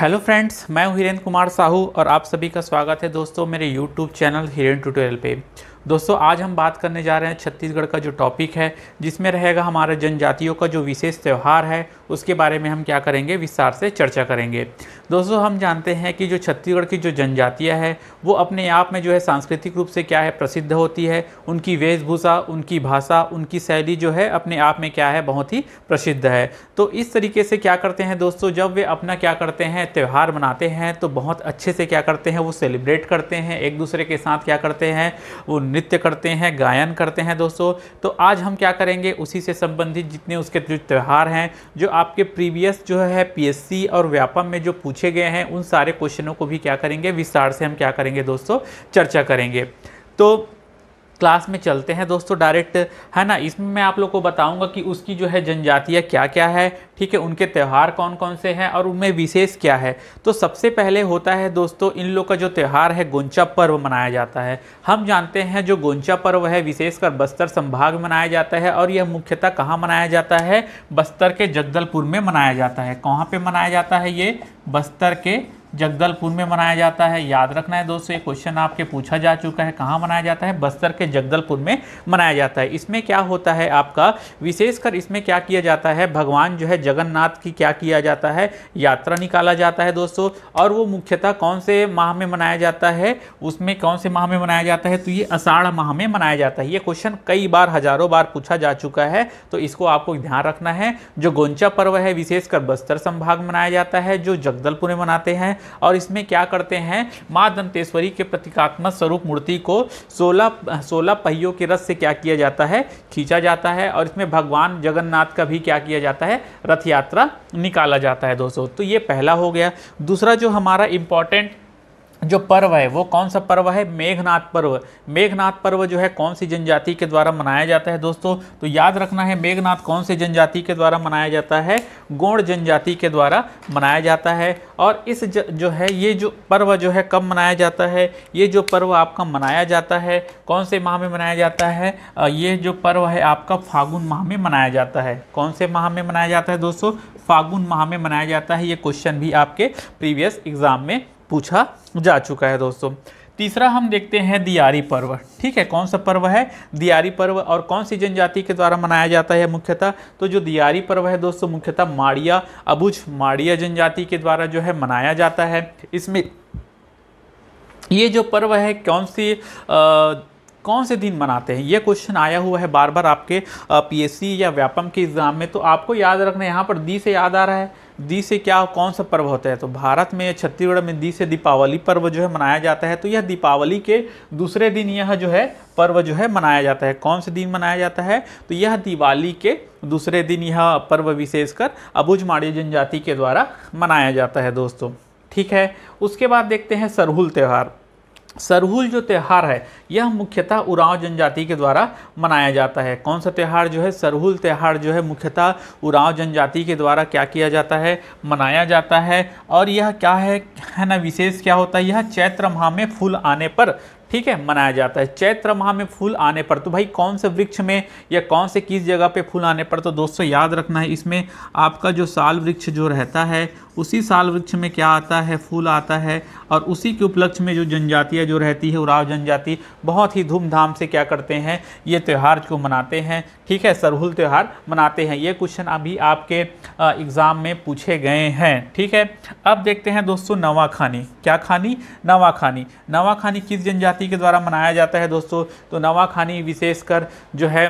hello friends मैं हूं हिरेंद्र कुमार साहू और आप सभी का स्वागत है दोस्तों मेरे यूट्यूब चैनल हिरेन ट्यूटोरियल पे दोस्तों आज हम बात करने जा रहे हैं छत्तीसगढ़ का जो टॉपिक है जिसमें रहेगा हमारे जनजातियों का जो विशेष त्यौहार है उसके बारे में हम क्या करेंगे विस्तार से चर्चा करेंगे दोस्तों हम जानते हैं कि जो छत्तीसगढ़ की जो जनजातियाँ हैं वो अपने आप में जो है सांस्कृतिक रूप से क्या है प्रसिद्ध होती है उनकी वेशभूषा उनकी भाषा उनकी शैली जो है अपने आप में क्या है बहुत ही प्रसिद्ध है तो इस तरीके से क्या करते हैं दोस्तों जब वे अपना क्या करते हैं त्यौहार मनाते हैं तो बहुत अच्छे से क्या करते हैं वो सेलिब्रेट करते हैं एक दूसरे के साथ क्या करते हैं वो नृत्य करते हैं गायन करते हैं दोस्तों तो आज हम क्या करेंगे उसी से संबंधित जितने उसके जो त्यौहार हैं जो आपके प्रीवियस जो है पीएससी और व्यापम में जो पूछे गए हैं उन सारे क्वेश्चनों को भी क्या करेंगे विस्तार से हम क्या करेंगे दोस्तों चर्चा करेंगे तो क्लास में चलते हैं दोस्तों डायरेक्ट है ना इसमें मैं आप लोग को बताऊंगा कि उसकी जो है जनजातियाँ क्या क्या है ठीक है उनके त्यौहार कौन कौन से हैं और उनमें विशेष क्या है तो सबसे पहले होता है दोस्तों इन लोग का जो त्यौहार है गोंचा पर्व मनाया जाता है हम जानते हैं जो गोंचा पर्व है विशेषकर बस्तर संभाग मनाया जाता है और यह मुख्यतः कहाँ मनाया जाता है बस्तर के जगदलपुर में मनाया जाता है कहाँ पर मनाया जाता है ये बस्तर के जगदलपुर में मनाया जाता है याद रखना है दोस्तों ये क्वेश्चन आपके पूछा जा चुका है कहाँ मनाया जाता है बस्तर के जगदलपुर में मनाया जाता है इसमें क्या होता है आपका विशेषकर इसमें क्या किया जाता है भगवान जो है जगन्नाथ की क्या किया जाता है यात्रा निकाला जाता है दोस्तों और वो मुख्यतः कौन से माह में मनाया जाता है उसमें कौन से माह में मनाया जाता है तो ये अषाढ़ माह में मनाया जाता है ये क्वेश्चन कई बार हजारों बार पूछा जा चुका है तो इसको आपको ध्यान रखना है जो गोंचा पर्व है विशेषकर बस्तर संभाग मनाया जाता है जो जगदलपुर में मनाते हैं और इसमें क्या करते हैं माँ दंतेश्वरी के प्रतीकात्मक स्वरूप मूर्ति को सोलह सोलह पहियों के रथ से क्या किया जाता है खींचा जाता है और इसमें भगवान जगन्नाथ का भी क्या किया जाता है रथ यात्रा निकाला जाता है दोस्तों तो ये पहला हो गया दूसरा जो हमारा इम्पॉर्टेंट जो पर्व है वो कौन सा पर्व है मेघनाथ पर्व मेघनाथ पर्व जो है कौन सी जनजाति के द्वारा मनाया जाता है दोस्तों तो याद रखना है मेघनाथ कौन से जनजाति के द्वारा मनाया जाता है गौड़ जनजाति के द्वारा मनाया जाता है और इस ज, जो है ये जो पर्व जो है कब मनाया जाता है ये जो पर्व आपका मनाया जाता है कौन से माह में मनाया जाता है ये जो पर्व है आपका फागुन माह में मनाया जाता है कौन से माह में मनाया जाता है दोस्तों फागुन माह में मनाया जाता है ये क्वेश्चन भी आपके प्रीवियस एग्ज़ाम में पूछा जा चुका है दोस्तों तीसरा हम देखते हैं दियारी पर्व ठीक है कौन सा पर्व है दियारी पर्व और कौन सी जनजाति के द्वारा मनाया जाता है मुख्यतः तो जो दियारी पर्व है दोस्तों मुख्यतः माड़िया अबुज माड़िया जनजाति के द्वारा जो है मनाया जाता है इसमें ये जो पर्व है कौन सी आ, कौन से दिन मनाते हैं ये क्वेश्चन आया हुआ है बार बार आपके पीएससी या व्यापम के एग्ज़ाम में तो आपको याद रखना यहाँ पर दी से याद आ रहा है दी से क्या कौन सा पर्व होता है तो भारत में छत्तीसगढ़ में दी से दीपावली पर्व जो है मनाया जाता है तो यह दीपावली के दूसरे दिन यह जो है पर्व जो है मनाया जाता है कौन से दिन मनाया जाता है तो यह दिवाली के दूसरे दिन यह पर्व विशेषकर अबुझ माड़ी जनजाति के द्वारा मनाया जाता है दोस्तों ठीक है उसके बाद देखते हैं सरहुल त्यौहार सरहुल जो त्यौहार है यह मुख्यतः उरांव जनजाति के द्वारा मनाया जाता है कौन सा त्यौहार जो है सरहुल त्यौहार जो है मुख्यतः उरांव जनजाति के द्वारा क्या किया जाता है मनाया जाता है और यह क्या है है ना विशेष क्या होता है यह चैत्र माह में फूल आने पर ठीक है मनाया जाता है चैत्र माह में फूल आने पर तो भाई कौन से वृक्ष में या कौन से किस जगह पे फूल आने पर तो दोस्तों याद रखना है इसमें आपका जो साल वृक्ष जो रहता है उसी साल वृक्ष में क्या आता है फूल आता है और उसी के उपलक्ष्य में जो जनजातियाँ जो रहती है उराव जनजाति बहुत ही धूमधाम से क्या करते हैं ये त्यौहार को मनाते हैं ठीक है सरहुल त्यौहार मनाते हैं ये क्वेश्चन अभी आपके एग्ज़ाम में पूछे गए हैं ठीक है अब देखते हैं दोस्तों नवा खानी क्या खानी नवाखानी नवाखानी किस जनजाति के द्वारा मनाया जाता है दोस्तों तो नवाखानी विशेषकर जो है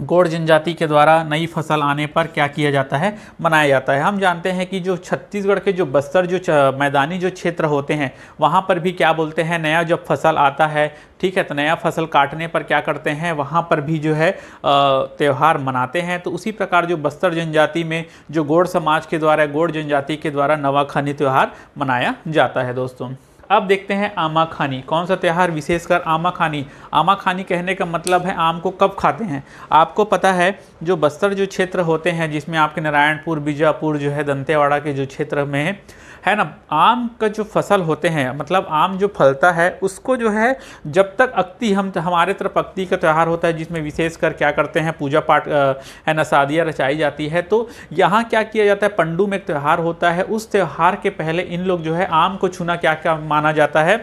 गौड़ जनजाति के द्वारा नई फसल आने पर क्या किया जाता है मनाया जाता है हम जानते हैं कि जो छत्तीसगढ़ के जो बस्तर जो मैदानी जो क्षेत्र होते हैं वहाँ पर भी क्या बोलते हैं नया जब फसल आता है ठीक है तो नया फसल काटने पर क्या करते हैं वहाँ पर भी जो है त्यौहार मनाते हैं तो उसी प्रकार जो बस्तर जनजाति में जो गौड़ समाज के द्वारा गौड़ जनजाति के द्वारा नवाखानी त्यौहार मनाया जाता है दोस्तों अब देखते हैं आमा खानी कौन सा त्यौहार विशेषकर आमा खानी आमा खानी कहने का मतलब है आम को कब खाते हैं आपको पता है जो बस्तर जो क्षेत्र होते हैं जिसमें आपके नारायणपुर बीजापुर जो है दंतेवाड़ा के जो क्षेत्र में है ना आम का जो फसल होते हैं मतलब आम जो फलता है उसको जो है जब तक अक्ति हम हमारे तरफ अक्ति का त्यौहार होता है जिसमें विशेष कर क्या करते हैं पूजा पाठ है ना शादियाँ रचाई जाती है तो यहाँ क्या किया जाता है पंडू में एक त्यौहार होता है उस त्यौहार के पहले इन लोग जो है आम को छूना क्या क्या माना जाता है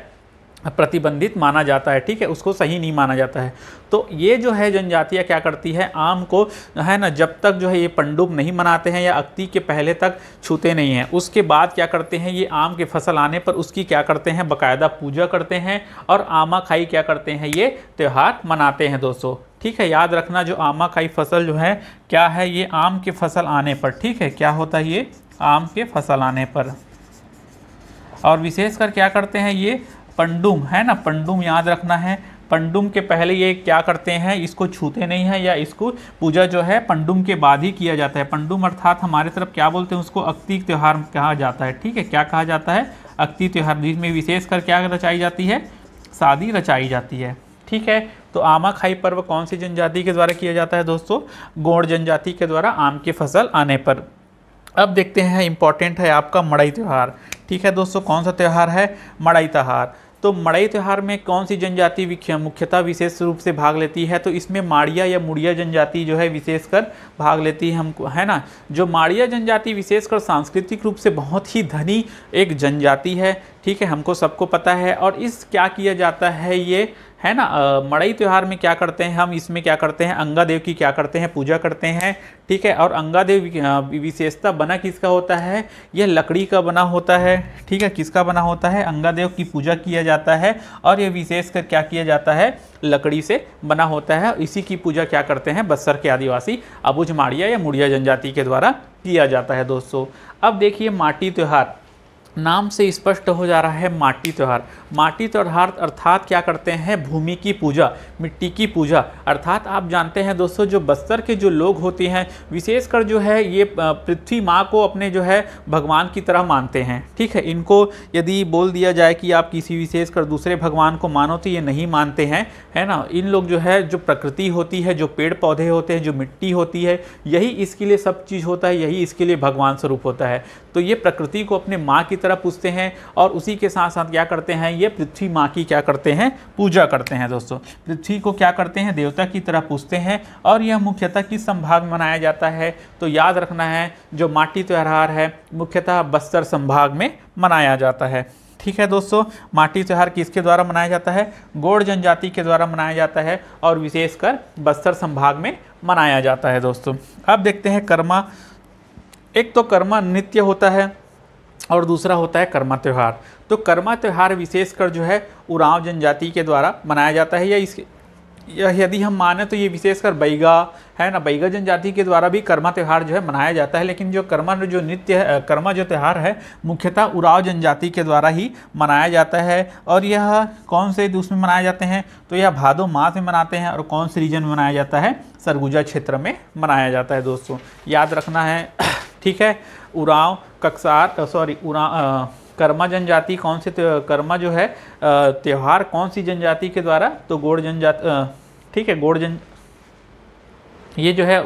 प्रतिबंधित माना जाता है ठीक है उसको सही नहीं माना जाता है तो ये जो है जनजातियाँ क्या करती है आम को है ना जब तक जो है ये पंडुब नहीं मनाते हैं या अक्ति के पहले तक छूते नहीं हैं उसके बाद क्या करते हैं ये आम के फसल आने पर उसकी क्या करते हैं बकायदा पूजा करते हैं और आमा खाई क्या करते हैं ये त्यौहार मनाते हैं दोस्तों ठीक है याद रखना जो आमा खाई फसल जो है क्या है ये आम के फसल आने पर ठीक है क्या होता है ये आम के फसल आने पर और विशेषकर क्या करते हैं ये पंडुम है ना पंडुम याद रखना है पंडुम के पहले ये क्या करते हैं इसको छूते नहीं है या इसको पूजा जो है पंडुम के बाद ही किया जाता है पंडुम अर्थात हमारे तरफ क्या बोलते हैं उसको अक्ति त्यौहार कहा जाता है ठीक है क्या कहा जाता है अक्ति त्यौहार जिसमें विशेषकर क्या रचाई जाती है शादी रचाई जाती है ठीक है तो आमा खाई पर्व कौन सी जनजाति के द्वारा किया जाता है दोस्तों गौड़ जनजाति के द्वारा आम की फसल आने पर अब देखते हैं इम्पॉर्टेंट है आपका मड़ई त्यौहार ठीक है दोस्तों कौन सा त्यौहार है मड़ई त्यौहार तो मड़ई त्यौहार में कौन सी जनजाति मुख्यतः विशेष रूप से भाग लेती है तो इसमें माड़िया या मुड़िया जनजाति जो है विशेषकर भाग लेती है हमको है ना जो माड़िया जनजाति विशेषकर सांस्कृतिक रूप से बहुत ही धनी एक जनजाति है ठीक है हमको सबको पता है और इस क्या किया जाता है ये है ना मड़ई त्यौहार में क्या करते हैं हम इसमें क्या करते हैं अंगा देव की क्या करते हैं पूजा करते हैं ठीक है और अंगा देव विशेषता बना किसका होता है यह लकड़ी का बना होता है ठीक है किसका बना होता है अंगा देव की पूजा किया जाता है और यह विशेषकर क्या किया जाता है लकड़ी से बना होता है इसी की पूजा क्या करते हैं बस्सर के आदिवासी अबुझ माड़िया या मुड़िया जनजाति के द्वारा किया जाता है दोस्तों अब देखिए माटी त्यौहार नाम से स्पष्ट हो जा रहा है माटी त्यौहार माटी त्यौहार अर्थात क्या करते हैं भूमि की पूजा मिट्टी की पूजा अर्थात आप जानते हैं दोस्तों जो बस्तर के जो लोग होते हैं विशेषकर जो है ये पृथ्वी माँ को अपने जो है भगवान की तरह मानते हैं ठीक है इनको यदि बोल दिया जाए कि आप किसी विशेषकर दूसरे भगवान को मानो तो ये नहीं मानते हैं है ना इन लोग जो है जो प्रकृति होती है जो पेड़ पौधे होते हैं जो मिट्टी होती है यही इसके लिए सब चीज़ होता है यही इसके लिए भगवान स्वरूप होता है तो ये प्रकृति को अपने माँ की तरह पूछते हैं और उसी के साथ साथ क्या करते हैं ये पृथ्वी माँ की क्या करते हैं पूजा करते हैं दोस्तों पृथ्वी को क्या करते हैं देवता की तरह पूछते हैं और यह मुख्यतः किस संभाग में मनाया जाता है तो याद रखना है जो माटी त्यौहार है मुख्यतः बस्तर संभाग में मनाया जाता है ठीक है दोस्तों माटी त्यौहार किसके द्वारा मनाया जाता है गोड़ जनजाति के द्वारा मनाया जाता है और विशेषकर बस्तर संभाग में मनाया जाता है दोस्तों अब देखते हैं कर्मा एक तो कर्मा नित्य होता है और दूसरा होता है कर्मा त्यौहार तो कर्मा त्यौहार विशेषकर जो है उरांव जनजाति के द्वारा मनाया जाता है या इसके यदि हम माने तो ये विशेषकर बैगा है ना बैगा जनजाति के द्वारा भी कर्मा त्यौहार जो है मनाया जाता है लेकिन जो कर्मा जो नित्य है कर्मा जो त्यौहार है मुख्यतः उराव जनजाति के द्वारा ही मनाया जाता है और यह कौन से उसमें मनाए जाते हैं तो यह भादो मास में मनाते हैं और कौन से रीजन में मनाया जाता है सरगुजा क्षेत्र में मनाया जाता है दोस्तों याद रखना है ठीक है उराव कक्सार सॉरी उरा कर्मा जनजाति कौन से कर्मा जो है त्यौहार कौन सी जनजाति के द्वारा तो गोड़ जनजाति ठीक है गोड़ जन ये जो है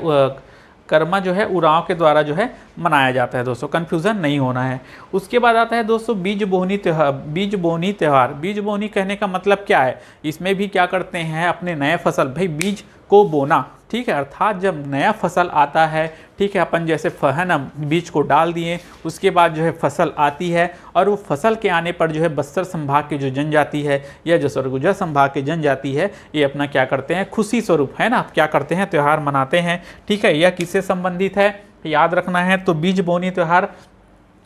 कर्मा जो है उराव के द्वारा जो है मनाया जाता है दोस्तों कन्फ्यूज़न नहीं होना है उसके बाद आता है दोस्तों बीज बोहनी त्यौहार बीज बोहनी त्यौहार बीज बोहनी कहने का मतलब क्या है इसमें भी क्या करते हैं अपने नए फसल भाई बीज को बोना ठीक है अर्थात जब नया फसल आता है ठीक है अपन जैसे है बीज को डाल दिए उसके बाद जो है फसल आती है और वो फसल के आने पर जो है बस्तर संभाग के जो जनजाति है या जो सरगुजा संभाग के जनजाति है ये अपना क्या करते हैं खुशी स्वरूप है ना क्या करते हैं त्यौहार मनाते हैं ठीक है यह किससे संबंधित है याद रखना है तो बीज बोनी त्यौहार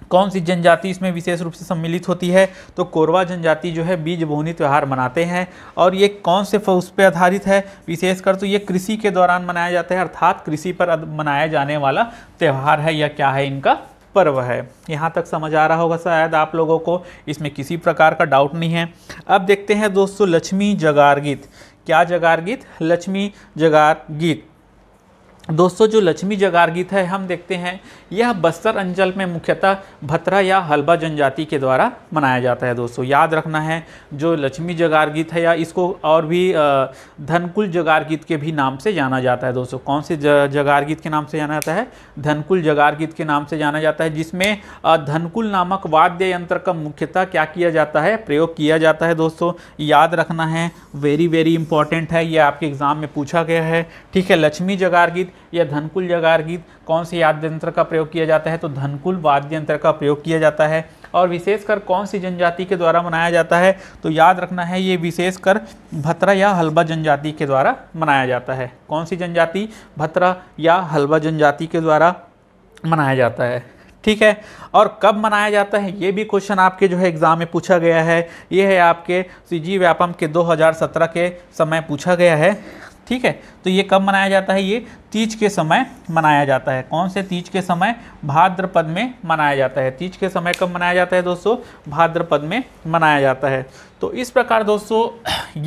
कौन सी जनजाति इसमें विशेष रूप से सम्मिलित होती है तो कोरवा जनजाति जो है बीज बोहनी त्यौहार मनाते हैं और ये कौन से उस पर आधारित है विशेषकर तो ये कृषि के दौरान मनाया जाता है अर्थात कृषि पर मनाया जाने वाला त्यौहार है या क्या है इनका पर्व है यहाँ तक समझ आ रहा होगा शायद आप लोगों को इसमें किसी प्रकार का डाउट नहीं है अब देखते हैं दोस्तों लक्ष्मी जगार गीत क्या जगार गीत लक्ष्मी जगार गीत दोस्तों जो लक्ष्मी जगार गीत है हम देखते हैं यह बस्तर अंचल में मुख्यतः भतरा या हलबा जनजाति के द्वारा मनाया जाता है दोस्तों याद रखना है जो लक्ष्मी जगार गीत है या इसको और भी धनकुल जगार गीत के भी नाम से जाना जाता है दोस्तों कौन से जगार गीत के नाम से जाना जाता है धनकुल जगार गीत के नाम से जाना जाता है जिसमें धनकुल नामक वाद्य यंत्र का मुख्यतः क्या किया जाता है प्रयोग किया जाता है दोस्तों याद रखना है वेरी वेरी इंपॉर्टेंट है यह आपके एग्ज़ाम में पूछा गया है ठीक है लक्ष्मी जगार गीत या धनकुल जगार गीत कौन से याद यंत्र का प्रयोग किया जाता है तो धनकुल वाद्य यंत्र का प्रयोग किया जाता है और विशेषकर कौन सी जनजाति के द्वारा मनाया जाता है तो याद रखना है ये विशेषकर भत्रा या हलवा जनजाति के द्वारा मनाया जाता है कौन सी जनजाति भत्रा या हलवा जनजाति के द्वारा मनाया जाता है ठीक है और कब मनाया जाता है ये भी क्वेश्चन आपके जो है एग्ज़ाम में पूछा गया है ये है आपके सी जी व्यापम के 2017 के समय पूछा गया है ठीक है तो ये कब मनाया जाता है ये तीज के समय मनाया जाता है कौन से तीज के समय भाद्रपद में मनाया जाता है तीज के समय कब मनाया जाता है दोस्तों भाद्रपद में मनाया जाता है तो इस प्रकार दोस्तों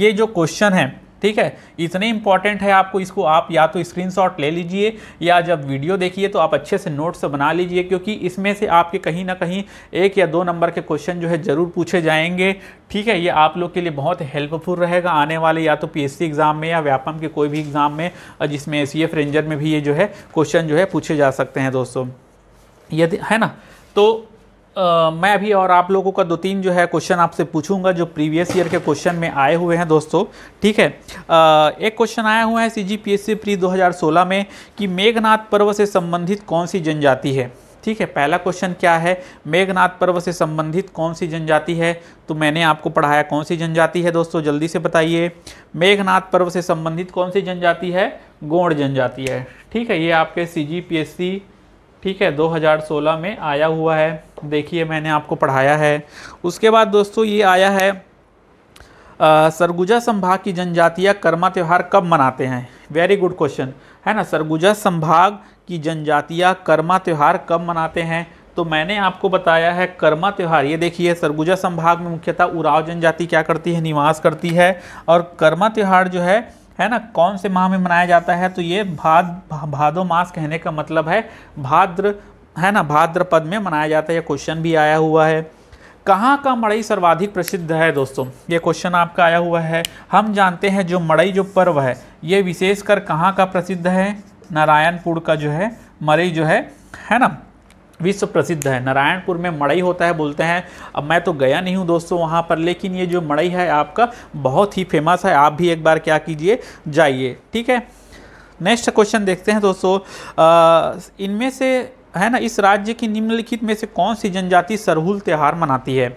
ये जो क्वेश्चन है ठीक है इतने इंपॉर्टेंट है आपको इसको आप या तो स्क्रीनशॉट ले लीजिए या जब वीडियो देखिए तो आप अच्छे से नोट्स बना लीजिए क्योंकि इसमें से आपके कहीं ना कहीं एक या दो नंबर के क्वेश्चन जो है ज़रूर पूछे जाएंगे ठीक है ये आप लोग के लिए बहुत हेल्पफुल रहेगा आने वाले या तो पी एग्ज़ाम में या व्यापम के कोई भी एग्ज़ाम में जिसमें एस रेंजर में भी ये जो है क्वेश्चन जो है पूछे जा सकते हैं दोस्तों यदि है ना तो मैं अभी और आप लोगों का दो तीन जो है क्वेश्चन आपसे पूछूंगा जो प्रीवियस ईयर के क्वेश्चन में आए हुए हैं दोस्तों ठीक है आ, एक क्वेश्चन आया हुआ है C G P S C pre दो में कि मेघनाथ पर्व से संबंधित कौन सी जनजाति है ठीक है पहला क्वेश्चन क्या है मेघनाथ पर्व से संबंधित कौन सी जनजाति है तो मैंने आपको पढ़ाया कौन सी जनजाति है दोस्तों जल्दी से बताइए मेघनाथ पर्व से संबंधित कौन सी जनजाति है गोंड जनजाति है ठीक है ये आपके सी जी पी एस सी ठीक है 2016 में आया हुआ है देखिए मैंने आपको पढ़ाया है उसके बाद दोस्तों ये आया है आ, सरगुजा संभाग की जनजातीय कर्मा त्यौहार कब मनाते हैं वेरी गुड क्वेश्चन है ना सरगुजा संभाग की जनजातीय कर्मा त्यौहार कब मनाते हैं तो मैंने आपको बताया है कर्मा त्यौहार ये देखिए सरगुजा संभाग में मुख्यतः उराव जनजाति क्या करती है निवास करती है और कर्मा त्यौहार जो है है ना कौन से माह में मनाया जाता है तो ये भाद भादो मास कहने का मतलब है भाद्र है ना भाद्रपद में मनाया जाता है यह क्वेश्चन भी आया हुआ है कहाँ का मड़ई सर्वाधिक प्रसिद्ध है दोस्तों ये क्वेश्चन आपका आया हुआ है हम जानते हैं जो मड़ई जो पर्व है ये विशेषकर कहाँ का प्रसिद्ध है नारायणपुर का जो है मड़ई जो है है ना विश्व प्रसिद्ध है नारायणपुर में मड़ई होता है बोलते हैं अब मैं तो गया नहीं हूँ दोस्तों वहाँ पर लेकिन ये जो मड़ई है आपका बहुत ही फेमस है आप भी एक बार क्या कीजिए जाइए ठीक है नेक्स्ट क्वेश्चन देखते हैं दोस्तों इनमें से है ना इस राज्य की निम्नलिखित में से कौन सी जनजाति सरहुल त्यौहार मनाती है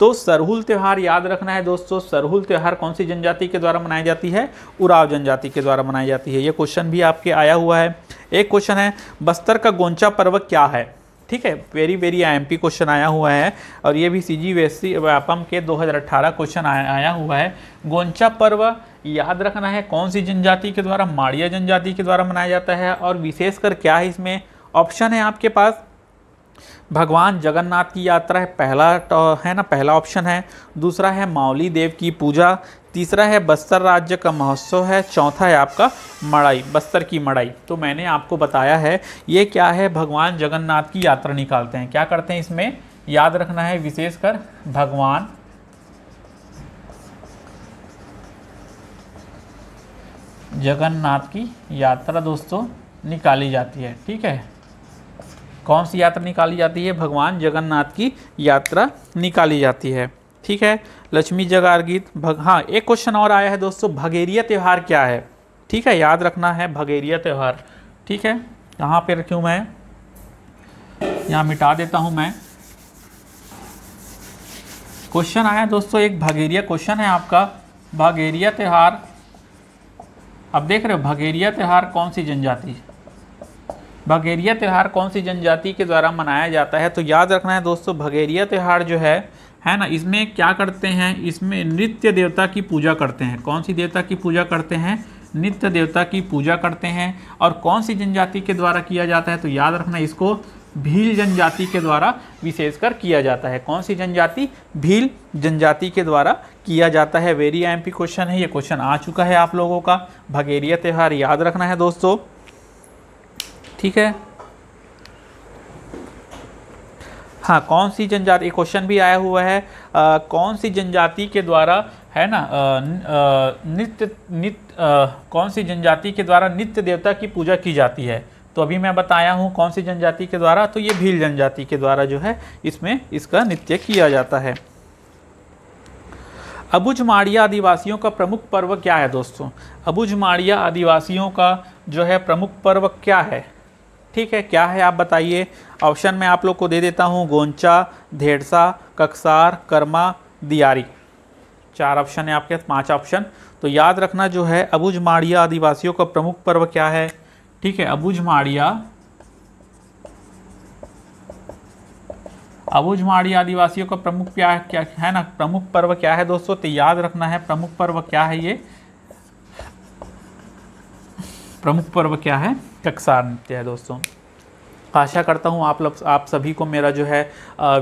तो सरहुल त्यौहार याद रखना है दोस्तों सरहुल त्यौहार कौन सी जनजाति के द्वारा मनाई जाती है उराव जनजाति के द्वारा मनाई जाती है ये क्वेश्चन भी आपके आया हुआ है एक क्वेश्चन है बस्तर का गोंचा पर्व क्या है ठीक है वेरी वेरी आईएमपी क्वेश्चन आया हुआ है और ये भी सी जी वे व्यापम के 2018 क्वेश्चन आया, आया हुआ है गोंचा पर्व याद रखना है कौन सी जनजाति के द्वारा माड़िया जनजाति के द्वारा मनाया जाता है और विशेषकर क्या है इसमें ऑप्शन है आपके पास भगवान जगन्नाथ की यात्रा है पहला तो है ना पहला ऑप्शन है दूसरा है मावली देव की पूजा तीसरा है बस्तर राज्य का महोत्सव है चौथा है आपका मड़ाई बस्तर की मड़ाई तो मैंने आपको बताया है ये क्या है भगवान जगन्नाथ की यात्रा निकालते हैं क्या करते हैं इसमें याद रखना है विशेषकर भगवान जगन्नाथ की यात्रा दोस्तों निकाली जाती है ठीक है कौन सी यात्रा निकाली जाती है भगवान जगन्नाथ की यात्रा निकाली जाती है ठीक है लक्ष्मी जगार गीत भग हाँ एक क्वेश्चन और आया है दोस्तों भगेरिया त्यौहार क्या है ठीक है याद रखना है भगेरिया त्यौहार ठीक है कहाँ पे रखी हूँ मैं यहाँ मिटा देता हूँ मैं क्वेश्चन आया दोस्तों एक भगेरिया क्वेश्चन है आपका भगेरिया त्यौहार अब देख रहे हो भगेरिया त्यौहार कौन सी जनजाति भगेरिया त्यौहार कौन सी जनजाति के द्वारा मनाया जाता है तो याद रखना है दोस्तों भगेरिया त्यौहार जो है है ना इसमें क्या करते हैं इसमें नृत्य देवता की पूजा करते हैं कौन सी देवता की पूजा करते हैं नृत्य देवता की पूजा करते हैं और कौन सी जनजाति के द्वारा किया जाता है तो याद रखना इसको भील जनजाति के द्वारा विशेषकर किया जाता है कौन सी जनजाति भील जनजाति के द्वारा किया जाता है वेरी एम क्वेश्चन है ये क्वेश्चन आ चुका है आप लोगों का भगेरिया त्यौहार याद रखना है दोस्तों ठीक है हाँ कौन सी जनजाति क्वेश्चन भी आया हुआ है आ, कौन सी जनजाति के द्वारा है ना नित्य नित्य कौन सी जनजाति के द्वारा नित्य देवता की पूजा की जाती है तो अभी मैं बताया हूँ कौन सी जनजाति के द्वारा तो ये भील जनजाति के द्वारा जो है इसमें इसका नित्य किया जाता है अबुज माड़िया आदिवासियों का प्रमुख पर्व क्या है दोस्तों अबुज माड़िया आदिवासियों का जो है प्रमुख पर्व क्या है ठीक है क्या है आप बताइए ऑप्शन में आप लोग को दे देता हूँ गोंचा धेड़सा ककसार कर्मा दियारी चार ऑप्शन है आपके पांच ऑप्शन तो याद रखना जो है अबुज माड़िया आदिवासियों का प्रमुख पर्व क्या है ठीक है अबुज माड़िया अबुज माड़िया आदिवासियों का प्रमुख क्या है क्या है ना प्रमुख पर्व क्या है दोस्तों तो याद रखना है प्रमुख पर्व क्या है ये प्रमुख पर्व क्या है टक्सार नृत्य है दोस्तों आशा करता हूँ आप लोग आप सभी को मेरा जो है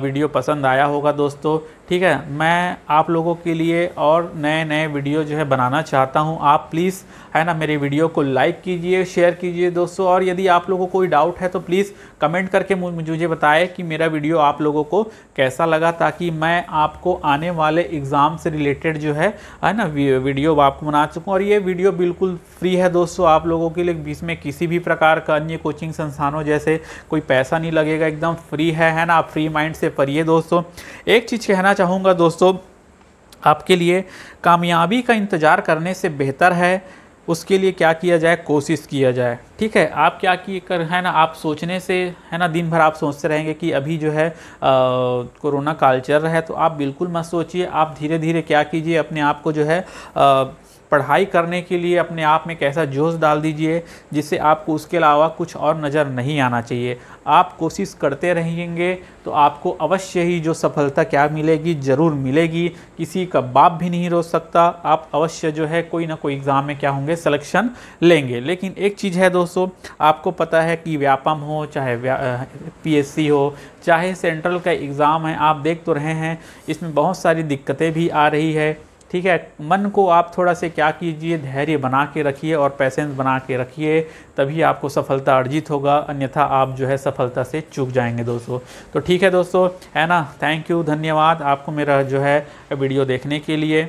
वीडियो पसंद आया होगा दोस्तों ठीक है मैं आप लोगों के लिए और नए नए वीडियो जो है बनाना चाहता हूँ आप प्लीज़ है ना मेरे वीडियो को लाइक कीजिए शेयर कीजिए दोस्तों और यदि आप लोगों को कोई डाउट है तो प्लीज़ कमेंट करके मुझे बताएं कि मेरा वीडियो आप लोगों को कैसा लगा ताकि मैं आपको आने वाले एग्ज़ाम से रिलेटेड जो है है ना वीडियो आपको बना सकूँ और ये वीडियो बिल्कुल फ्री है दोस्तों आप लोगों के लिए इसमें किसी भी प्रकार का अन्य कोचिंग संस्थानों जैसे कोई पैसा नहीं लगेगा एकदम फ्री है है ना आप फ्री माइंड से पढ़िए दोस्तों एक चीज़ कहना चाहूँगा दोस्तों आपके लिए कामयाबी का इंतज़ार करने से बेहतर है उसके लिए क्या किया जाए कोशिश किया जाए ठीक है आप क्या किए कर है ना आप सोचने से है ना दिन भर आप सोचते रहेंगे कि अभी जो है कोरोना काल चल रहा है तो आप बिल्कुल मत सोचिए आप धीरे धीरे क्या कीजिए अपने आप को जो है आ, पढ़ाई करने के लिए अपने आप में कैसा जोश डाल दीजिए जिससे आपको उसके अलावा कुछ और नज़र नहीं आना चाहिए आप कोशिश करते रहेंगे तो आपको अवश्य ही जो सफलता क्या मिलेगी ज़रूर मिलेगी किसी का बाप भी नहीं रोक सकता आप अवश्य जो है कोई ना कोई एग्ज़ाम में क्या होंगे सिलेक्शन लेंगे लेकिन एक चीज़ है दोस्तों आपको पता है कि व्यापम हो चाहे पीएससी हो चाहे सेंट्रल का एग्ज़ाम है आप देख तो रहे हैं इसमें बहुत सारी दिक्कतें भी आ रही है ठीक है मन को आप थोड़ा से क्या कीजिए धैर्य बना के रखिए और पैसेंस बना के रखिए तभी आपको सफलता अर्जित होगा अन्यथा आप जो है सफलता से चूक जाएंगे दोस्तों तो ठीक है दोस्तों है ना थैंक यू धन्यवाद आपको मेरा जो है वीडियो देखने के लिए